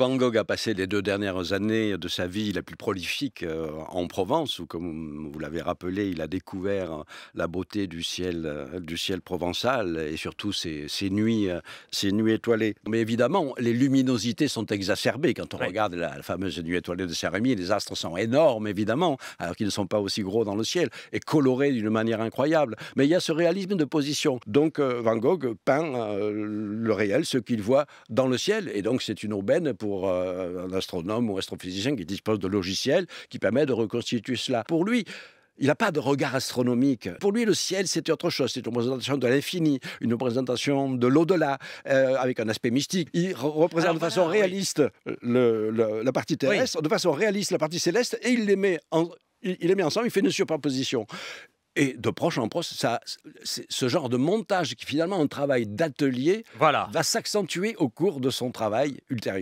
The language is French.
Van Gogh a passé les deux dernières années de sa vie la plus prolifique euh, en Provence, où, comme vous l'avez rappelé, il a découvert euh, la beauté du ciel, euh, du ciel provençal et surtout ses, nuits, nuits étoilées. Mais évidemment, les luminosités sont exacerbées. Quand on regarde la, fameuse nuit étoilée de Saint-Rémy, les astres sont énormes, évidemment, alors qu'ils ne sont pas aussi gros dans le ciel, et colorés d'une manière incroyable. Mais il y a ce réalisme de position. Donc Van Gogh peint le réel, ce qu'il voit dans le ciel. Et donc c'est une aubaine pour pour euh, un astronome ou astrophysicien qui dispose de logiciels qui permettent de reconstituer cela. Pour lui, il n'a pas de regard astronomique. Pour lui, le ciel, c'était autre chose. C'est une représentation de l'infini, une représentation de l'au-delà, euh, avec un aspect mystique. Il représente ah, de façon réaliste euh, le, la partie terrestre, de façon réaliste la partie céleste, et il les met, il, ensemble, il fait une superposition. Et de proche en proche, ça, ce genre de montage qui finalement un travail d'atelier va s'accentuer au cours de son travail ultérieur.